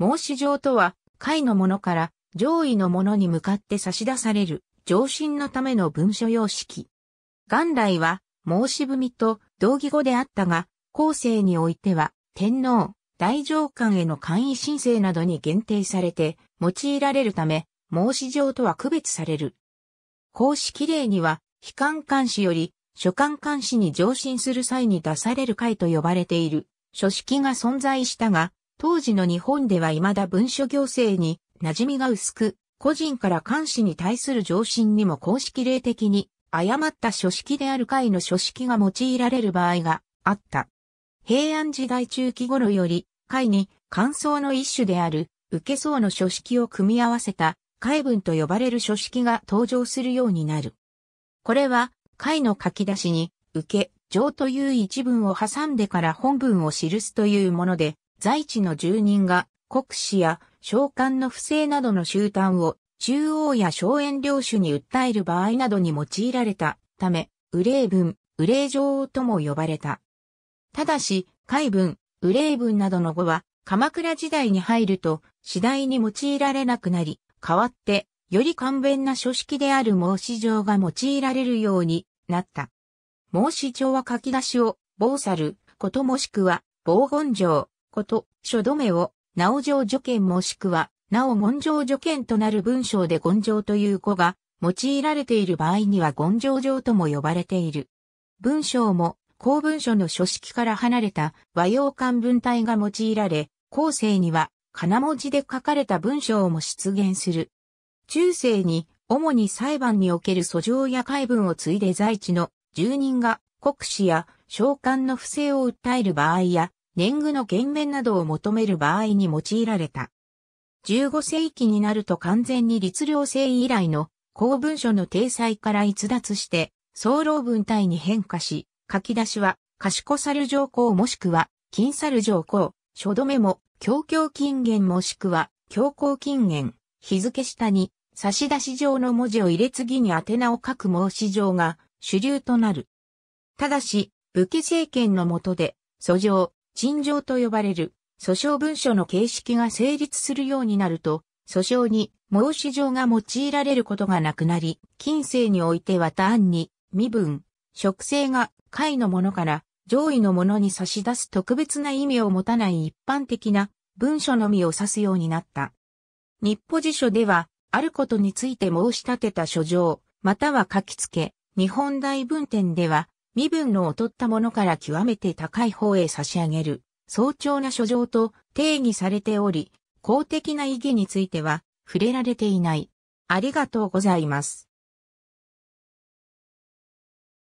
申し状とは、下位の者から上位の者に向かって差し出される上申のための文書様式。元来は、申し文と同義語であったが、後世においては、天皇、大上官への簡易申請などに限定されて、用いられるため、申し状とは区別される。公式例には、非官監視より、所管監視に上申する際に出される会と呼ばれている、書式が存在したが、当時の日本では未だ文書行政に馴染みが薄く、個人から監視に対する上申にも公式例的に誤った書式である会の書式が用いられる場合があった。平安時代中期頃より、会に感想の一種である受けそうの書式を組み合わせた会文と呼ばれる書式が登場するようになる。これは、会の書き出しに、受け、上という一文を挟んでから本文を記すというもので、在地の住人が国司や召喚の不正などの集団を中央や荘園領主に訴える場合などに用いられたため、憂霊文、憂霊女王とも呼ばれた。ただし、海文、憂霊文などの語は、鎌倉時代に入ると次第に用いられなくなり、代わって、より簡便な書式である申し状が用いられるようになった。申し状は書き出しを、防さる、こともしくは、防本状、こと、書止めを、なお上助見もしくは、なお言上助見となる文章で言上という語が、用いられている場合には言上上とも呼ばれている。文章も、公文書の書式から離れた和洋漢文体が用いられ、後世には、金文字で書かれた文章も出現する。中世に、主に裁判における訴状や解文を継いで在地の住人が国士や召喚の不正を訴える場合や、年貢の減免などを求める場合に用いられた。15世紀になると完全に律令制以来の公文書の体裁から逸脱して、総論文体に変化し、書き出しは、賢猿条項もしくは、金猿条項、書留めも、強強金言もしくは、強行金言、日付下に、差出状の文字を入れ次に宛名を書く申し状が主流となる。ただし、武家政権の下で、訴状、陳情と呼ばれる訴訟文書の形式が成立するようになると、訴訟に申し状が用いられることがなくなり、近世においては単に身分、職性が下位のものから上位のものに差し出す特別な意味を持たない一般的な文書のみを指すようになった。日歩辞書では、あることについて申し立てた書状、または書きつけ、日本大文典では、身分の劣ったものから極めて高い方へ差し上げる、早朝な書状と定義されており、公的な意義については触れられていない。ありがとうございます。